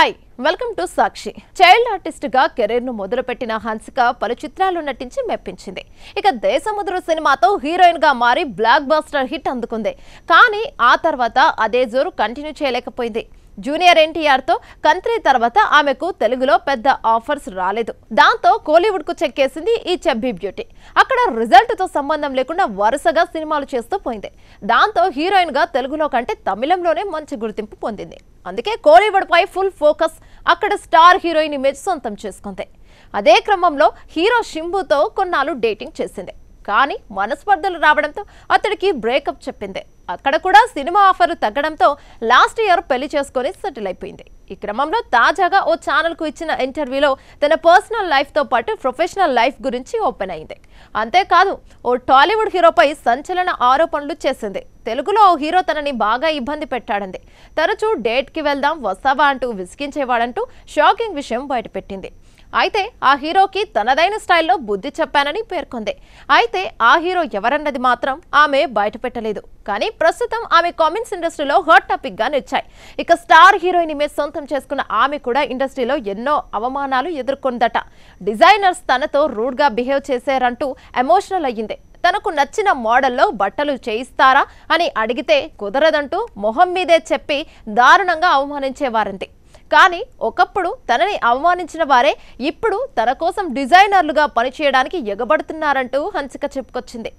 hi welcome to Sakshi child artist గా career ను మొదలుపెట్టిన హన్సిక పలు చిత్రాలు నటించి మెప్పించింది ఇక దేశముద్రు సినిమాతో హీరోయిన్ గా మారి బ్లాక్ బాస్టర్ హిట్ అందుకుంది కానీ ఆ తర్వాత అదే జోరు కంటిన్యూ చేయలేకపోయింది జూనియర్ ఎన్టీఆర్తో కంత్రి తర్వాత ఆమెకు తెలుగులో పెద్ద ఆఫర్స్ రాలేదు దాంతో కోలీవుడ్కు చెక్కేసింది ఈ చెబ్బీ బ్యూటీ అక్కడ రిజల్ట్తో సంబంధం లేకుండా వరుసగా సినిమాలు చేస్తూ పోయింది దాంతో హీరోయిన్గా తెలుగులో కంటే తమిళంలోనే మంచి గుర్తింపు పొందింది అందుకే పై ఫుల్ ఫోకస్ అక్కడ స్టార్ హీరోయిన్ ఇమేజ్ సొంతం చేసుకుంది అదే క్రమంలో హీరో షింబుతో కొన్నాళ్ళు డేటింగ్ చేసింది కానీ మనస్పర్ధలు రావడంతో అతడికి బ్రేకప్ చెప్పింది అక్కడ కూడా సినిమా ఆఫర్ తగ్గడంతో లాస్ట్ ఇయర్ పెళ్లి చేసుకొని సెటిల్ అయిపోయింది ఈ క్రమంలో తాజాగా ఓ ఛానల్ కు ఇచ్చిన ఇంటర్వ్యూలో తన పర్సనల్ లైఫ్ తో పాటు ప్రొఫెషనల్ లైఫ్ గురించి ఓపెన్ అయింది అంతేకాదు ఓ టాలీవుడ్ హీరోపై సంచలన ఆరోపణలు చేసింది తెలుగులో ఓ హీరో తనని బాగా ఇబ్బంది పెట్టాడంది తరచూ డేట్కి వెళ్దాం వస్తావా అంటూ విసిగించేవాడంటూ షాకింగ్ విషయం బయటపెట్టింది అయితే ఆ హీరోకి తనదైన స్టైల్లో బుద్ధి చెప్పానని పేర్కొంది అయితే ఆ హీరో ఎవరన్నది మాత్రం ఆమె బయటపెట్టలేదు కానీ ప్రస్తుతం ఆమె కామెంట్స్ ఇండస్ట్రీలో హాట్ టాపిక్ గా నిలిచాయి ఇక స్టార్ హీరోయిన్ ఇమేజ్ సొంతం చేసుకున్న ఆమె కూడా ఇండస్ట్రీలో ఎన్నో అవమానాలు ఎదుర్కొందట డిజైనర్స్ తనతో రూడ్గా బిహేవ్ చేశారంటూ ఎమోషనల్ అయ్యింది తనకు నచ్చిన మోడల్లో బట్టలు చేయిస్తారా అని అడిగితే కుదరదంటూ మొహం మీదే చెప్పి దారుణంగా అవమానించేవారంది కానీ ఒకప్పుడు తనని అవమానించిన వారే ఇప్పుడు తన కోసం డిజైనర్లుగా పనిచేయడానికి ఎగబడుతున్నారంటూ హన్సిక చెప్పుకొచ్చింది